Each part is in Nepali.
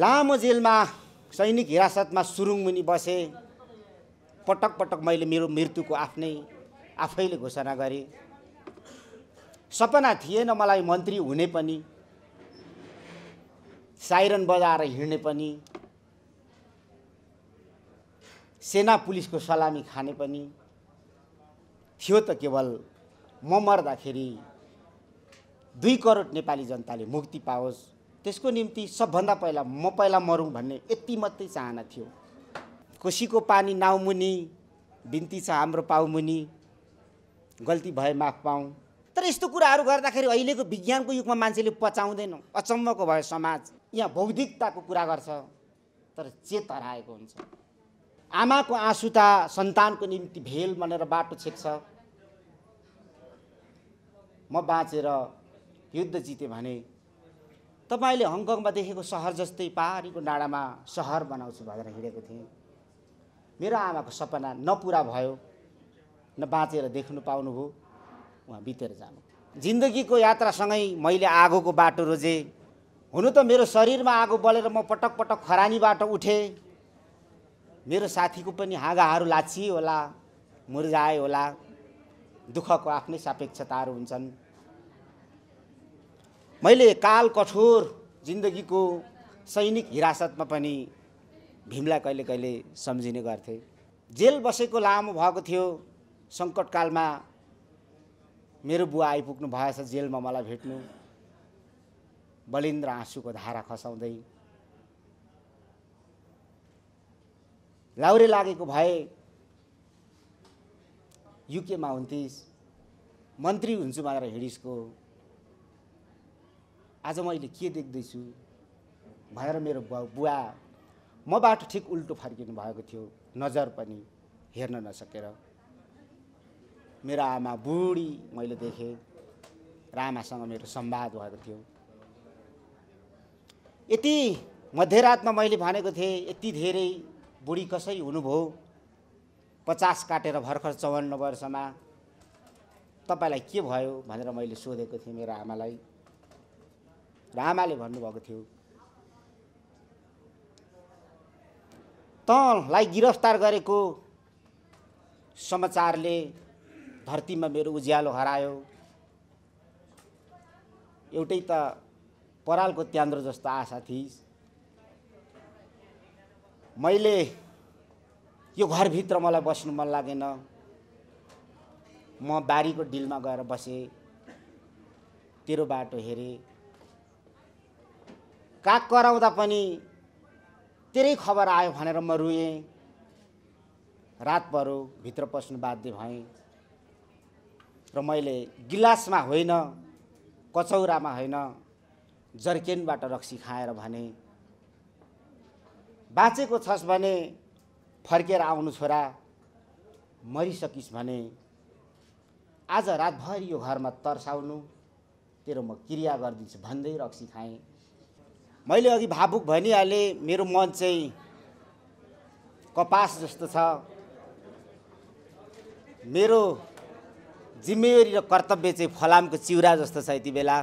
लामो जेलमा सैनिक हिरासतमा सुरुङमुनि बसेँ पटक पटक मैले मेरो मृत्युको आफ्नै आफैले घोषणा गरेँ सपना थिएन मलाई मन्त्री हुने पनि साइरन बजाएर हिँड्ने पनि सेना पुलिसको सलामी खाने पनि थियो त केवल म मर्दाखेरि दुई करोड नेपाली जनताले मुक्ति पाओस् त्यसको निम्ति सबभन्दा पहिला म पहिला मरौँ भन्ने यति मात्रै चाहना थियो कोसीको पानी नाउमुनि बिन्ती छ हाम्रो पाउमुनि गल्ती भए माफ पाऊँ तर यस्तो कुराहरू गर्दाखेरि अहिलेको विज्ञानको युगमा मान्छेले पचाउँदैन अचम्मको भयो समाज यहाँ बौद्धिकताको कुरा गर्छ तर चेत हराएको हुन्छ आमाको आँसु त सन्तानको निम्ति भेल भनेर बाटो छेक्छ म बाँचेर युद्ध जितेँ भने तपाईँले हङकङमा देखेको सहर जस्तै पारीको डाँडामा सहर बनाउँछु भनेर हिँडेको थिएँ मेरो आमाको सपना नपुरा भयो न बाँचेर देख्नु पाउनुभयो उहाँ बितेर जानु जिन्दगीको यात्रासँगै मैले आगोको बाटो रोजेँ हुनु त मेरो शरीरमा आगो बलेर म पटक पटक खरानीबाट उठेँ मेरो साथीको पनि हाँगाहरू लाछिए होला मुर्जाए होला दुःखको आफ्नै सापेक्षताहरू हुन्छन् मैले काल कठोर जिन्दगीको सैनिक हिरासतमा पनि भीमलाई कहिले कहिले सम्झिने गर्थे जेल बसेको लामो भएको थियो सङ्कटकालमा मेरो बुवा आइपुग्नु भएछ जेलमा मलाई भेट्नु बलिन्द्र आँसुको धारा खसाउँदै लाउरे लागेको भए युकेमा हुन्थिस् मन्त्री हुन्छु भनेर हिँडिसको आज मैले के देख्दैछु भनेर मेरो बुवा बुवा मबाट ठिक उल्टो फर्किनु भएको थियो नजर पनि हेर्न नसकेर मेरो आमा बुढी मैले देखेँ र आमासँग मेरो संवाद भएको थियो यति मध्यरातमा मैले भनेको थिएँ यति धेरै बुढी कसरी हुनुभयो पचास काटेर भर्खर चौवन्न वर्षमा तपाईँलाई के भयो भनेर मैले सोधेको थिएँ मेरो आमालाई र आमाले भन्नुभएको थियो तँलाई गिरफ्तार गरेको समाचारले धरतीमा मेरो उज्यालो हरायो एउटै त परालको त्यान्द्रो जस्तो आशा थिइस् मैले यो घरभित्र मलाई बस्नु मन लागेन म बारीको डिलमा गएर बसेँ तेरो बाटो हेरेँ काग कराउँदा पनि तेरै खबर आयो भनेर म रोएँ रातभर भित्र पस्नु बाध्य भएँ र मैले गिलासमा होइन कचौरामा होइन जर्केनबाट रक्सी खाएर भने बाँचेको छस् भने फर्केर आउनु छोरा मरिसकिस् भने आज रातभरि यो घरमा तर्साउनु तेरो म क्रिया गरिदिन्छु भन्दै रक्सी खाएँ मैले अघि भावुक भनिहालेँ मेरो मन चाहिँ कपास जस्तो छ मेरो जिम्मेवारी र कर्तव्य चाहिँ फलामको चिउरा जस्तो छ यति बेला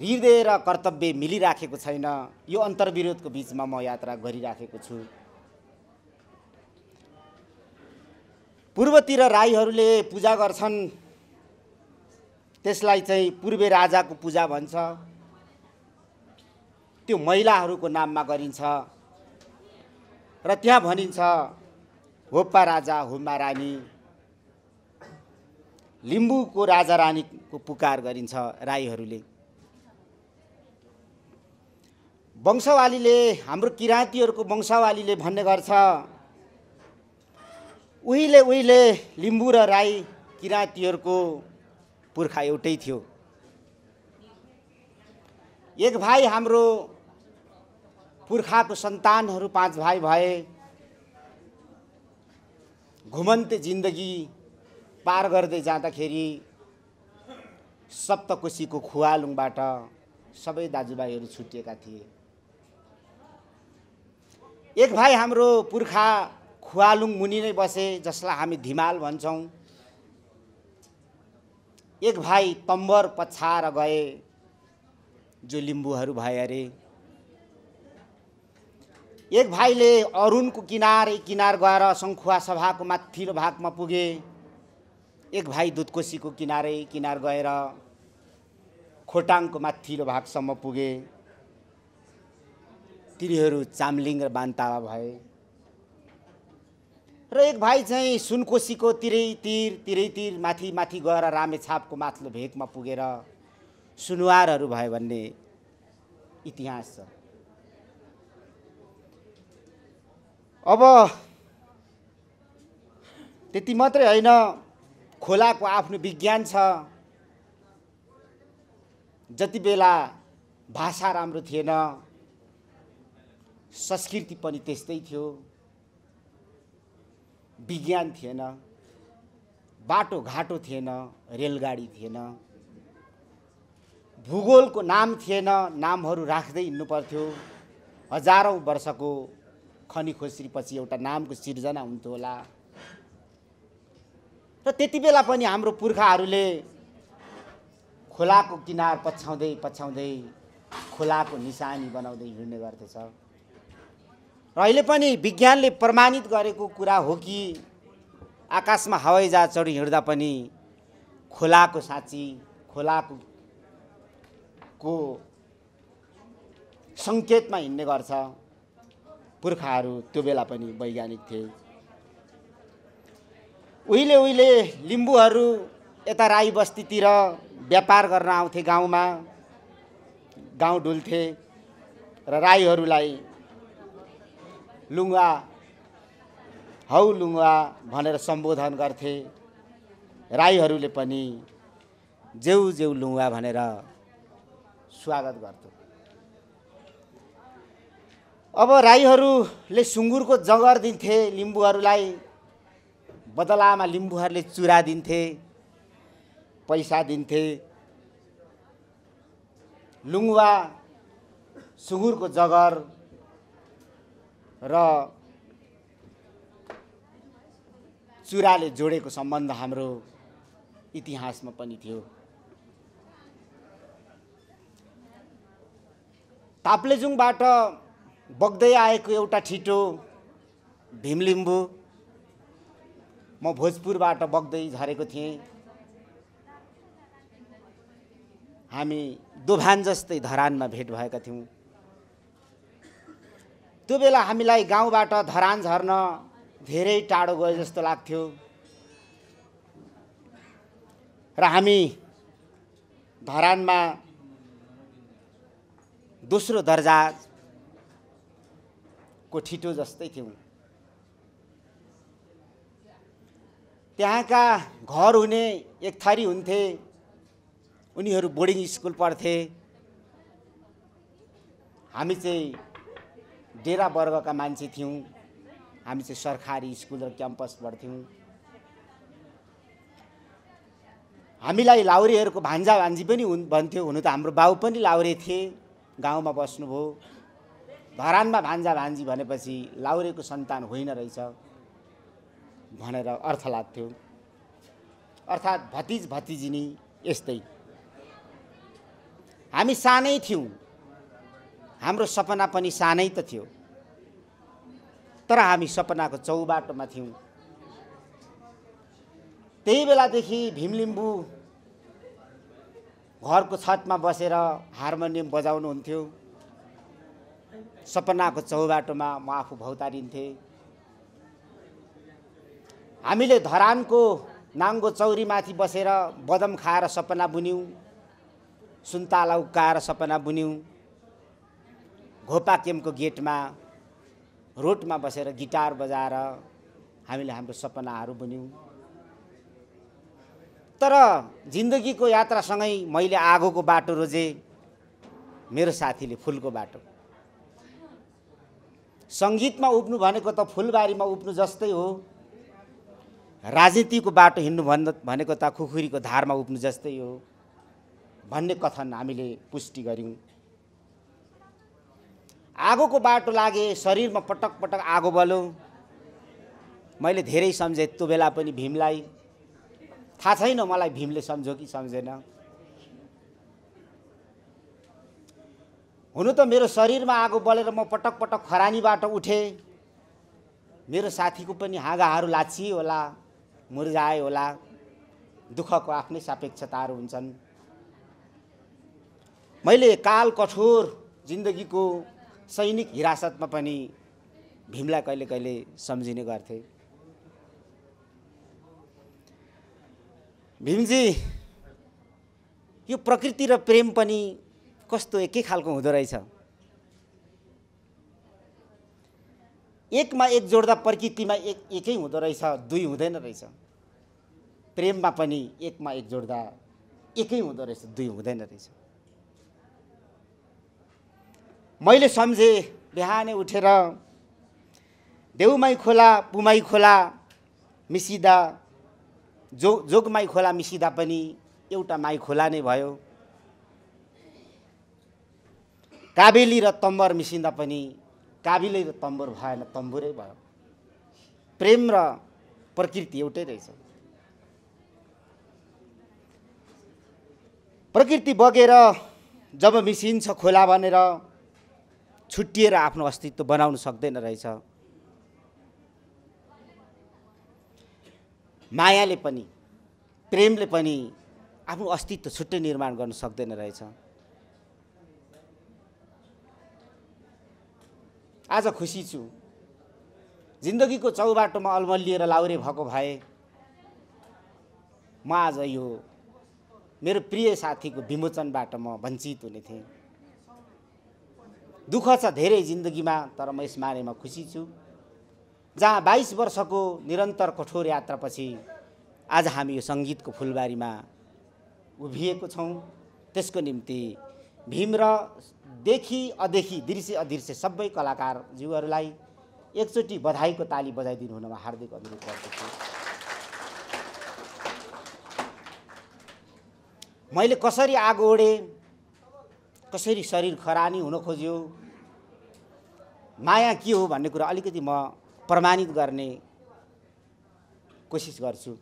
हृदय र कर्तव्य मिलिराखेको छैन यो अन्तर्विरोधको बिचमा म यात्रा गरिराखेको छु पूर्वतिर राईहरूले पूजा गर्छन् त्यसलाई चाहिँ पूर्वे राजाको पूजा भन्छ त्यो महिलाहरूको नाममा गरिन्छ र त्यहाँ भनिन्छ होप्पा राजा होम्मा रानी लिम्बूको राजा रानीको पुकार गरिन्छ राईहरूले वंशवालीले हाम्रो किराँतीहरूको वंशवालीले भन्ने गर्छ उहिले उहिले लिम्बू र राई किराँतीहरूको पुर्खा एउटै थियो एक भाइ हाम्रो पुर्खाको सन्तानहरू पाँच भाइ भए घुमन्ते जिन्दगी पार गर्दै जाँदाखेरि सप्तकोशीको खुवालुङबाट सबै दाजुभाइहरू छुटिएका थिए एक भाइ हाम्रो पुर्खा खुवालुङ मुनि नै बसे जसलाई हामी धिमाल भन्छौँ एक भाइ तम्बर पछाएर गए जो लिम्बूहरू भए अरे एक भाइले अरुणको किनार किनार गएर सङ्खुवा सभाको माथिल्लो भागमा पुगे एक भाइ दुधकोसीको किनारै किनार गएर खोटाङको माथिल्लो भागसम्म पुगे तिनीहरू चामलिङ र बान्तावा भए र एक भाइ चाहिँ सुनकोसीको तिरैतिर तिरैतिर माथि माथि गएर रामेछापको माथिल्लो भेगमा पुगेर सुनवारहरू भयो भन्ने इतिहास छ अब त्यति मात्रै होइन खोलाको आफ्नो विज्ञान छ जति बेला भाषा राम्रो थिएन संस्कृति पनि त्यस्तै थियो विज्ञान थिएन बाटोघाटो थिएन रेलगाडी थिएन भूगोलको नाम थिएन नामहरू राख्दै हिँड्नु पर्थ्यो हजारौँ वर्षको खनी खोस्रीपछि एउटा नामको सिर्जना हुन्थ्यो होला र त्यति बेला पनि हाम्रो पुर्खाहरूले खोलाको किनार पछ्याउँदै पछ्याउँदै खोलाको निशानी बनाउँदै हिँड्ने गर्दछ र अहिले पनि विज्ञानले प्रमाणित गरेको कुरा हो कि आकाशमा हवाईजहाजहरू हिँड्दा पनि खोलाको साँची खोलाको को सङ्केतमा हिँड्ने गर्छ पुर्खाहरू त्यो बेला पनि वैज्ञानिक थिए उहिले उहिले लिम्बूहरू यता राई बस्तीतिर व्यापार गर्न आउँथे गाउँमा गाउँ डुल्थे र राईहरूलाई लुङ्गा हौ लुङ्गा भनेर सम्बोधन गर्थे राईहरूले पनि जेउ जेउ लुङ्गा भनेर स्वागत गर्थ्यो अब राईहरूले सुँगुरको जगर दिन्थे लिम्बूहरूलाई बदलामा लिम्बूहरूले चुरा दिन्थे पैसा दिन्थे लुङ्वा सुँगुरको जगर र चुराले जोडेको सम्बन्ध हाम्रो इतिहासमा पनि थियो ताप्लेजुङबाट बग्दै आएको एउटा छिटो भीमलिम्बू म भोजपुरबाट बग्दै झरेको थिएँ हामी दोभान जस्तै धरानमा भेट भएका थियौँ त्यो बेला हामीलाई गाउँबाट धरान झर्न धेरै टाढो गयो जस्तो लाग्थ्यो र हामी धरानमा दोस्रो दर्जा कोठिटो जस्तै थियौँ त्यहाँका घर हुने एक थारी हुन्थे उनीहरू बोर्डिङ स्कुल पढ्थे हामी चाहिँ डेरा वर्गका मान्छे थियौँ हामी चाहिँ सरकारी स्कुल र क्याम्पस पढ्थ्यौँ हामीलाई लाउरेहरूको भान्जा भान्जी पनि हुन् भन्थ्यो हुनु त हाम्रो बाउ पनि लाउरे थिए गाउँमा बस्नुभयो धरानमा भान्जा भान्जी भनेपछि लाउरेको सन्तान होइन रहेछ भनेर अर्थ लाग्थ्यो अर्थात् भतिज भतिजिनी यस्तै हामी सानै थियौँ हाम्रो सपना पनि सानै त थियो तर हामी सपनाको चौबाटोमा थियौँ त्यही बेलादेखि भीमलिम्बू घरको छतमा बसेर हार्मोनियम बजाउनुहुन्थ्यो सपनाको चौबाटोमा म आफू भौतारिन्थेँ हामीले धरानको नाङ्गो चौरीमाथि बसेर बदम खाएर सपना बुन्यौँ सुन्ताला उक्काएर सपना बुन्यौँ घोपाकेमको गेटमा रोडमा बसेर गिटार बजाएर हामीले हाम्रो सपनाहरू बुन्यौँ तर जिन्दगीको यात्रासँगै मैले आगोको बाटो रोजेँ मेरो साथीले फुलको बाटो सङ्गीतमा उब्नु भनेको त फुलबारीमा उब्नु जस्तै हो राजनीतिको बाटो हिँड्नु भन् भनेको त खुखुरीको धारमा उब्नु जस्तै हो भन्ने कथन हामीले पुष्टि गऱ्यौँ आगोको बाटो लागे शरीरमा पटक पटक आगो बल्यो मैले धेरै सम्झेँ त्यो बेला पनि भीमलाई थाहा छैन मलाई भीमले सम्झो कि सम्झेन हुनु त मेरो शरीरमा आगो बलेर म पटक पटक खरानीबाट उठेँ मेरो साथीको पनि हाँगाहरू लाछी होला मुर्जाए होला दुःखको आफ्नै सापेक्षताहरू हुन्छन् मैले काल कठोर जिन्दगीको सैनिक हिरासतमा पनि भीमलाई कहिले कहिले सम्झिने गर्थे भीमजी यो प्रकृति र प्रेम पनि कस्तो एकै खालको हुँदो रहेछ एकमा एक जोड्दा प्रकृतिमा एक एकै हुँदो रहेछ दुई हुँदैन रहेछ प्रेममा पनि एकमा एक जोड्दा एकै हुँदो रहेछ दुई हुँदैन रहेछ मैले सम्झेँ बिहानै उठेर देउमाई खोला पुमाई खोला मिसिँदा जो जोगमाई खोला मिसिँदा पनि एउटा माई खोला नै भयो काबेली र तम्बर मिसिँदा पनि काबिलै र तम्बुर भएन तम्बुरै भयो प्रेम र प्रकृति एउटै रहेछ प्रकृति बगेर जब मिसिन्छ खोला भनेर छुट्टिएर आफ्नो अस्तित्व बनाउन सक्दैन रहेछ मायाले पनि प्रेमले पनि आफ्नो अस्तित्व छुट्टै निर्माण गर्न सक्दैन रहेछ आज खुसी छु जिन्दगीको चौबाटोमा लिएर लाउरे भएको भए म आज यो मेरो प्रिय साथीको विमोचनबाट म वञ्चित हुने थिएँ दुःख छ धेरै जिन्दगीमा तर म यस मारेमा खुसी छु जहाँ बाइस वर्षको निरन्तर कठोर यात्रापछि आज हामी यो सङ्गीतको फुलबारीमा उभिएको छौँ त्यसको निम्ति भीम र देखि अदेखि दृश्य अदृश्य सबै कलाकारज्यूहरूलाई एकचोटि बधाईको ताली बजाइदिनु हुनमा हार्दिक अनुरोध गर्दछु मैले कसरी आगो ओडे कसरी शरीर खरानी हुन खोज्यो माया के हो भन्ने कुरा अलिकति म प्रमाणित गर्ने कोसिस गर्छु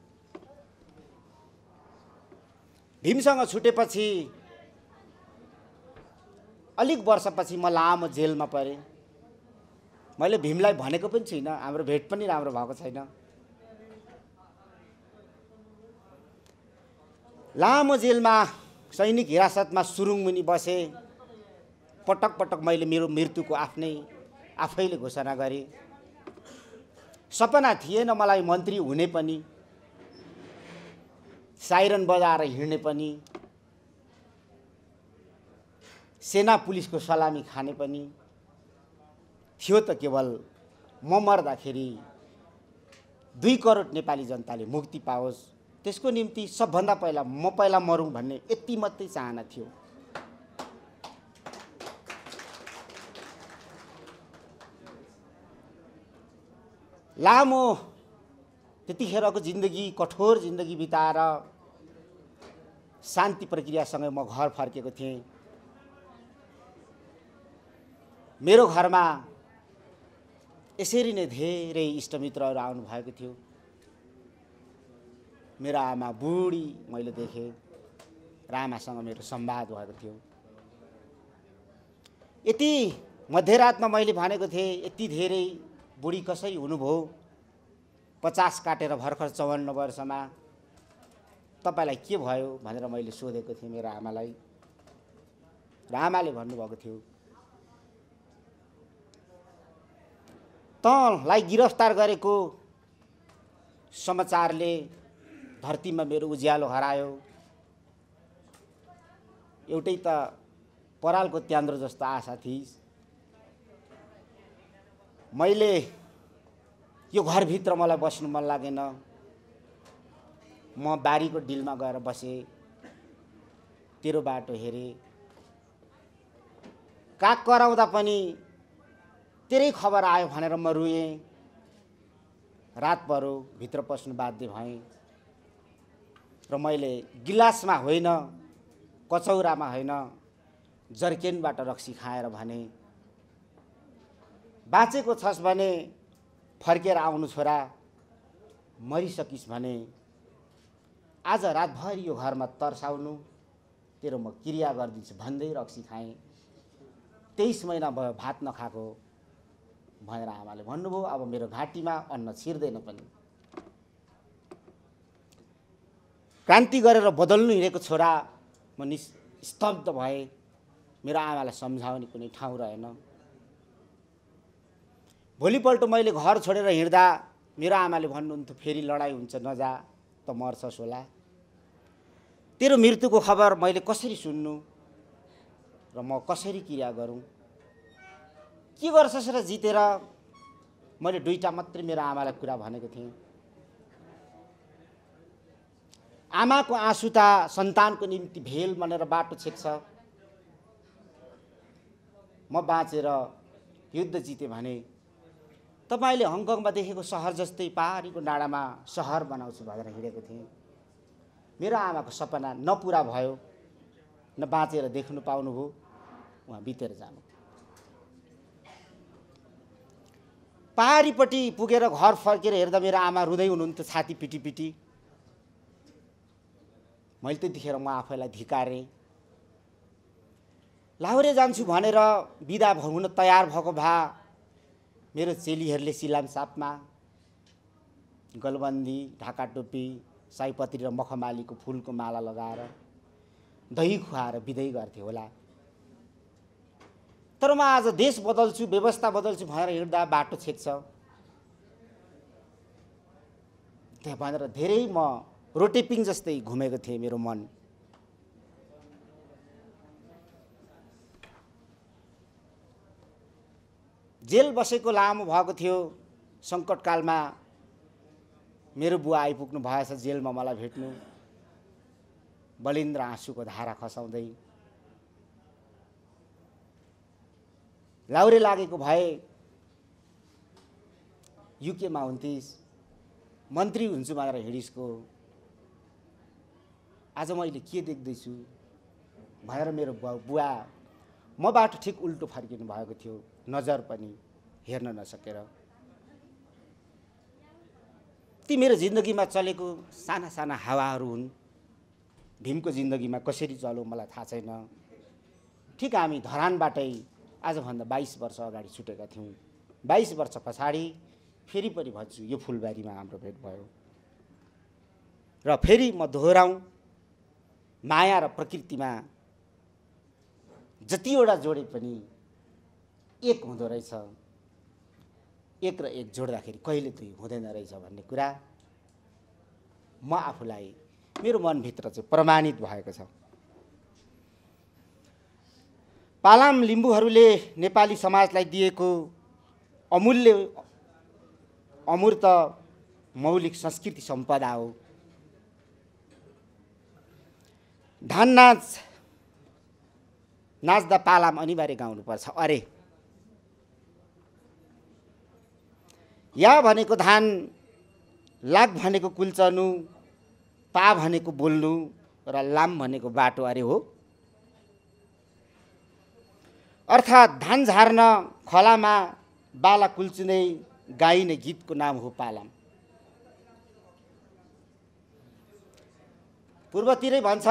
भीमसँग छुटेपछि अलिक वर्षपछि म लामो जेलमा परेँ मैले भीमलाई भनेको पनि छुइनँ हाम्रो भेट पनि राम्रो भएको छैन लामो जेलमा सैनिक हिरासतमा सुरुङमुनि मुनि बसेँ पटक पटक मैले मेरो मृत्युको आफ्नै आफैले घोषणा गरेँ सपना थिएन मलाई मन्त्री हुने पनि साइरन बजाएर हिँड्ने पनि सेना पुलिसको सलामी खाने पनि थियो त केवल म मर्दाखेरि दुई करोड नेपाली जनताले मुक्ति पाओस् त्यसको निम्ति सबभन्दा पहिला म पहिला मरौँ भन्ने यति मात्रै चाहना थियो लामो त्यतिखेरको जिन्दगी कठोर जिन्दगी बिताएर शान्ति प्रक्रियासँगै म घर फर्केको थिएँ मेरो घरमा यसरी नै धेरै इष्टमित्रहरू आउनुभएको थियो मेरो आमा बुढी मैले देखेँ र आमासँग मेरो संवाद भएको थियो यति मध्यरातमा मैले भनेको थिएँ यति धेरै बुढी कसरी हुनुभयो पचास काटेर भर्खर चौवन्न वर्षमा तपाईँलाई के भयो भनेर मैले सोधेको थिएँ मेरो आमालाई र आमाले भन्नुभएको थियो तँलाई गिरफ्तार गरेको समाचारले धरतीमा मेरो उज्यालो हरायो एउटै त परालको त्यान्द्रो जस्तो आशा थिइस् मैले यो घरभित्र मलाई बस्नु मन लागेन म बारीको डिलमा गएर बसेँ तेरो बाटो हेरेँ काग कराउँदा पनि तेरै खबर आयो भनेर म रात परो भित्र पस्नु बाध्य भएँ र मैले गिलासमा होइन कचौरामा होइन जर्केनबाट रक्सी खाएर भने बाँचेको छस् भने फर्केर आउनु छोरा मरिसकिस् भने आज रातभरि यो घरमा तर्साउनु तेरो म क्रिया गरिदिन्छु भन्दै रक्सी खाएँ तेइस महिना भयो भात नखाएको भनेर आमाले भन्नुभयो अब मेरो घाँटीमा अन्न छिर्दैन पनि क्रान्ति गरेर बदल्नु हिँडेको छोरा म नि स्तब्ध भएँ मेरो आमालाई सम्झाउने कुनै ठाउँ रहेन भोलिपल्ट मैले घर छोडेर हिँड्दा मेरो आमाले भन्नुहुन्थ्यो फेरि लडाइँ हुन्छ नजा त मर्छस् होला तेरो मृत्युको खबर मैले कसरी सुन्नु र म कसरी क्रिया गरौँ के गर्छस् र जितेर मैले दुईवटा मात्रै मेरो आमालाई कुरा भनेको थिएँ आमाको आँसु त सन्तानको निम्ति भेल भनेर बाटो छेक्छ म बाँचेर युद्ध जितेँ भने तपाईँले हङकङमा देखेको सहर जस्तै पारीको डाँडामा सहर बनाउँछु भनेर हिँडेको थिएँ मेरो आमाको सपना नपुरा भयो न बाँचेर देख्नु पाउनुभयो उहाँ बितेर जानु पारिपट्टि पुगेर घर फर्केर हेर्दा मेरो आमा रुँदै हुनुहुन्थ्यो छाती पिटी पिटी मैले त्यतिखेर म आफैलाई धिकारेँ लाहुरे जान्छु भनेर बिदा हुन तयार भएको भा मेरो चेलीहरूले सिलाम सापमा गलबन्दी ढाका टोपी सयपत्री र मखमालीको फुलको माला लगाएर दही खुवाएर बिदै गर्थे होला तर म आज देश बदल्छु व्यवस्था बदल्छु भनेर हिँड्दा बाटो छेक्छ त्यहाँ भनेर धेरै म रोटेपिङ जस्तै घुमेको थिएँ मेरो मन जेल बसेको लामो भएको थियो सङ्कटकालमा मेरो बुवा आइपुग्नु भएछ जेलमा मलाई भेट्नु बलिन्द्र आँसुको धारा खसाउँदै लाउरे लागेको भए युकेमा हुन्थिस् मन्त्री हुन्छु भनेर हिँडिसको आज मैले के देख्दैछु भनेर मेरो बुवा मबाट ठिक उल्टो फर्किनु भएको थियो नजर पनि हेर्न नसकेर ती मेरो जिन्दगीमा चलेको साना साना हावाहरू हुन् भीमको जिन्दगीमा कसरी चलौँ मलाई थाहा छैन ठिक हामी धरानबाटै आजभन्दा बाइस वर्ष अगाडि छुटेका थियौँ बाइस वर्ष पछाडि फेरि पनि भन्छु यो फुलबारीमा हाम्रो भेट भयो र फेरि म दोहोऱ्याउँ माया र प्रकृतिमा जतिवटा जोडे पनि एक हुँदो रहेछ एक र एक जोड्दाखेरि कहिले दुई हुँदैन रहेछ भन्ने कुरा म आफूलाई मेरो मनभित्र चाहिँ प्रमाणित भएको छ पालाम लिम्बूहरूले नेपाली समाजलाई दिएको अमूल्य अमूर्त मौलिक संस्कृति सम्पदा हो धान नाच नाच्दा पालाम अनिवार्य गाउनुपर्छ अरे या भनेको धान लाग भनेको कुल्चनु पा भनेको बोल्नु र लाम भनेको बाटो अरे हो अर्थात् धान झार्न खलामा बाला कुल्चिने गाइने गीतको नाम हो पालाम पूर्वतिरै भन्छ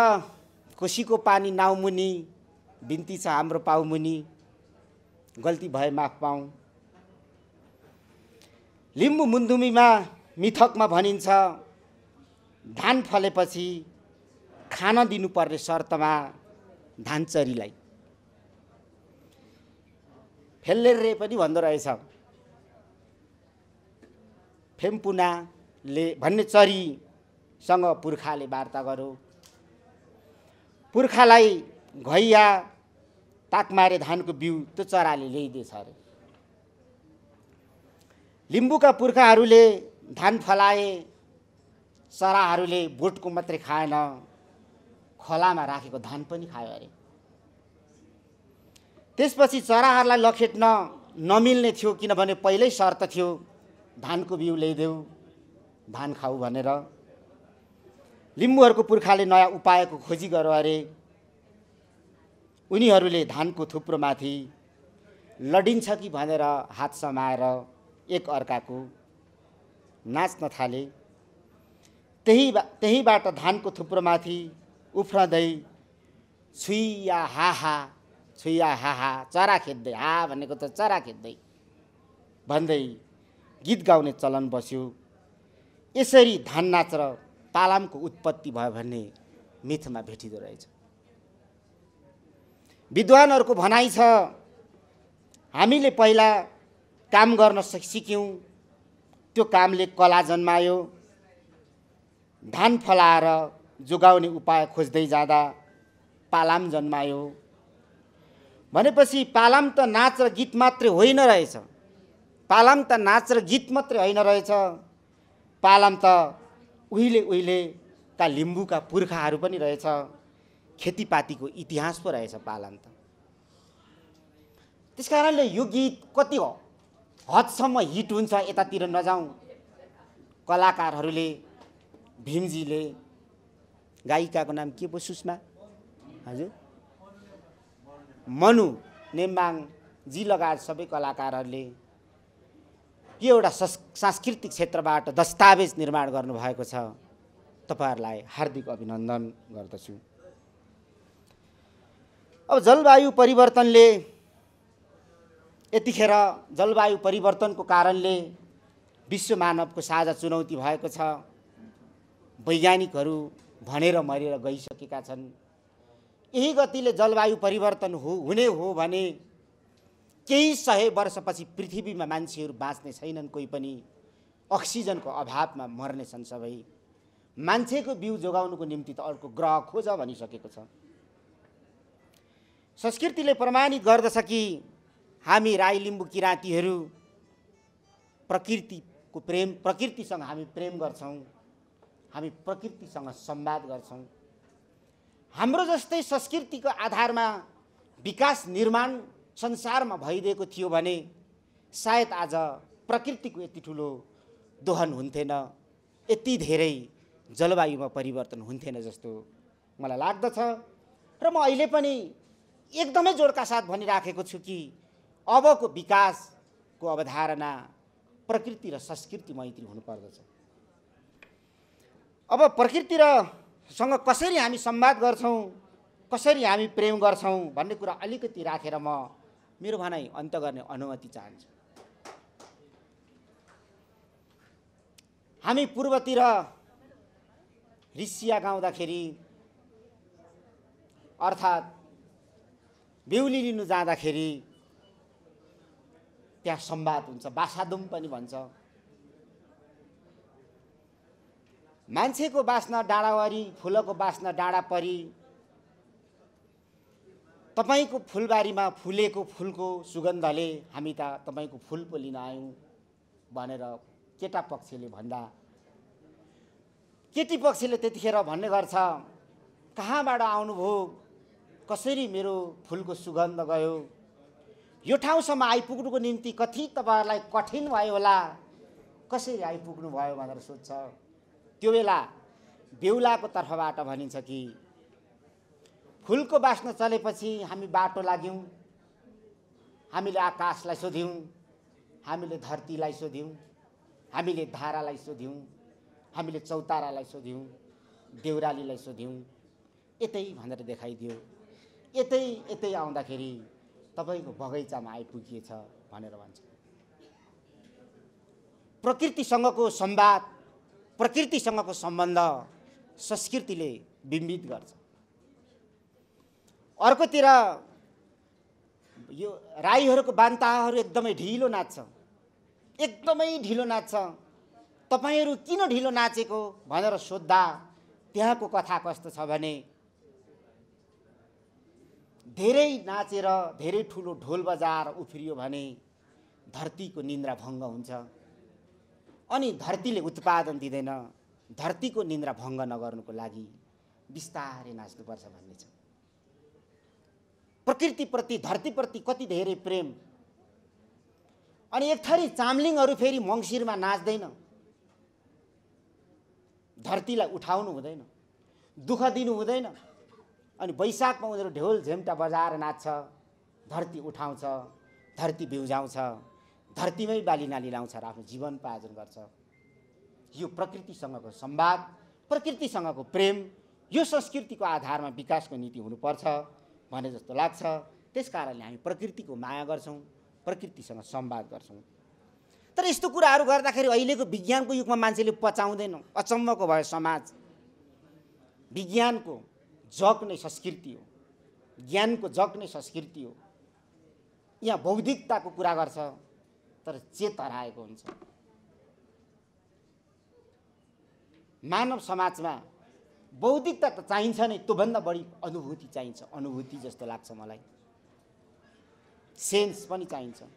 कोसीको पानी नाउमुनि बिन्ती छ हाम्रो पाउमुनि गल्ती भए माफ पाऊ लिम्बू मुन्दुमीमा मिथकमा भनिन्छ धान फलेपछि खान दिनुपर्ने शर्तमा धानचरीलाई फेल्लेरे पनि भन्दो रहेछ फेम्पुनाले भन्ने चरीसँग पुर्खाले वार्ता गर्यो पुर्खालाई घैया ताकमारे धानको बिउ त्यो चराले ल्याइदिएछ अरे लिम्बुका पुर्खाहरूले धान फलाए चराहरूले बोटको मात्रै खाएन खोलामा राखेको धान पनि खायो अरे त्यसपछि चराहरूलाई लखेट्न नमिल्ने थियो किनभने पहिल्यै शर्त थियो धानको बिउ ल्याइदेऊ धान खाऊ भनेर लिम्बूहरूको पुर्खाले नयाँ उपायको खोजी गरे अरे उनीहरूले धानको थुप्रोमाथि लडिन्छ कि भनेर हात समाएर एक अर्काको नाच्न थाले त्यही बा त्यहीँबाट धानको थुप्रोमाथि उफ्रदै या हाहा छुइया हा चरा खेद्दै हा भनेको त चरा खेद्दै भन्दै गीत गाउने चलन बस्यो यसरी धान नाच र पालामको उत्पत्ति भयो भन्ने मिथमा भेटिँदो रहेछ विद्वानहरूको भनाइ छ हामीले पहिला काम गर्न सिक्यौँ त्यो कामले कला जन्मायो धान फलाएर जोगाउने उपाय खोज्दै जाँदा पालाम जन्मायो भनेपछि पालाम त नाच र गीत मात्रै होइन रहेछ पालाम त नाच र गीत मात्रै होइन रहेछ पालाम त उहिले उहिलेका लिम्बूका पुर्खाहरू पनि रहेछ खेतीपातीको इतिहास पो रहेछ पालाम त त्यस कारणले यो गीत कति हदसम्म हिट हुन्छ यतातिर नजाउँ कलाकारहरूले भीमजीले गायिकाको नाम के पो सुषमा हजुर मनु जी लगायत सबै कलाकारहरूले के एउटा सस् सांस्कृतिक क्षेत्रबाट दस्तावेज निर्माण गर्नुभएको छ तपाईँहरूलाई हार्दिक अभिनन्दन गर्दछु अब जलवायु परिवर्तनले यतिखेर जलवायु परिवर्तनको कारणले विश्व मानवको साझा चुनौती भएको छ वैज्ञानिकहरू भनेर मरेर गइसकेका छन् यही गतिले जलवायु परिवर्तन हो हुने हो भने केही सय वर्षपछि पृथ्वीमा मान्छेहरू बाँच्ने छैनन् कोही पनि अक्सिजनको अभावमा मर्ने छन् सबै मान्छेको बिउ जोगाउनुको निम्ति त अर्को ग्रह खोज भनिसकेको छ संस्कृतिले प्रमाणित गर्दछ कि हामी राई लिम्बू किराँतीहरू प्रकृतिको प्रेम प्रकृतिसँग हामी प्रेम गर्छौँ हामी प्रकृतिसँग संवाद गर्छौँ हाम्रो जस्तै संस्कृतिको आधारमा विकास निर्माण संसारमा भइदिएको थियो भने सायद आज प्रकृतिको यति ठुलो दोहन हुन्थेन यति धेरै जलवायुमा परिवर्तन हुन्थेन जस्तो मलाई लाग्दछ र म अहिले पनि एकदमै जोडका साथ भनिराखेको छु कि अबको विकासको अवधारणा प्रकृति र संस्कृति मैत्री हुनुपर्दछ अब प्रकृति र सँग कसरी हामी संवाद गर्छौँ कसरी हामी प्रेम गर्छौँ भन्ने कुरा अलिकति राखेर म मेरो भनाइ अन्त गर्ने अनुमति चाहन्छु हामी पूर्वतिर ऋषिया गाउँदाखेरि अर्थात् बेहुली लिनु जाँदाखेरि त्यहाँ सम्वाद हुन्छ बासादुम पनि भन्छ मान्छेको बाँच्न डाँडावरी फुलको बाँच्न डाँडा परि तपाईँको फुलबारीमा फुलेको फुलको सुगन्धले हामी त तपाईँको फुल पो लिन आयौँ भनेर केटा पक्षले भन्दा केटी पक्षले त्यतिखेर भन्ने गर्छ कहाँबाट आउनुभयो कसरी मेरो फुलको सुगन्ध गयो यो ठाउँसम्म आइपुग्नुको निम्ति कति तपाईँहरूलाई कठिन भयो होला कसरी आइपुग्नु भयो भनेर सोध्छ त्यो बेला बेहुलाको तर्फबाट भनिन्छ कि फुलको बास्न चलेपछि हामी बाटो लाग्यौँ हामीले आकाशलाई सोध्यौँ हामीले धरतीलाई सोध्यौँ हामीले धारालाई सोध्यौँ हामीले चौतारालाई सोध्यौँ देउरालीलाई सोध्यौँ यतै भनेर देखाइदियो यतै यतै आउँदाखेरि तपाईँको बगैँचामा आइपुगिएछ भनेर भन्छ प्रकृतिसँगको संवाद प्रकृतिसँगको सम्बन्ध संस्कृतिले बिम्बित गर्छ अर्कोतिर यो राईहरूको बान्ताहरू एकदमै ढिलो नाच्छ एकदमै ढिलो नाच्छ तपाईँहरू किन ढिलो नाचेको भनेर सोद्धा त्यहाँको कथा कस्तो छ भने धेरै नाचेर धेरै ठुलो ढोल बजाएर उफ्रियो भने धरतीको निन्द्रा भङ्ग हुन्छ अनि धरतीले उत्पादन दिँदैन धरतीको निन्द्रा भङ्ग नगर्नुको लागि बिस्तारै नाच्नुपर्छ भन्ने छ प्रकृतिप्रति धरतीप्रति कति धेरै प्रेम अनि एक थरी चामलिङहरू फेरि मङ्सिरमा नाच्दैन धरतीलाई उठाउनु हुँदैन दुःख दिनु हुँदैन अनि बैशाखमा उनीहरू ढोल झेम्टा बजाएर नाच्छ धरती उठाउँछ धरती बिउजाउँछ धरतीमै बाली नाली लाउँछ र आफ्नो जीवन पार्जन गर्छ यो प्रकृतिसँगको सम्वाद प्रकृतिसँगको प्रेम यो संस्कृतिको आधारमा विकासको नीति हुनुपर्छ भने जस्तो लाग्छ त्यस कारणले हामी प्रकृतिको माया गर्छौँ प्रकृतिसँग सम्वाद गर्छौँ तर यस्तो कुराहरू गर्दाखेरि अहिलेको विज्ञानको युगमा मान्छेले पचाउँदैन अचम्मको भयो समाज विज्ञानको जग नै संस्कृति हो ज्ञानको जग नै संस्कृति हो यहाँ बौद्धिकताको कुरा गर्छ तर चेत हराएको हुन्छ मानव समाजमा बौद्धिकता त चाहिन्छ नै त्योभन्दा बढी अनुभूति चाहिन्छ अनुभूति जस्तो लाग्छ मलाई सेन्स पनि चाहिन्छ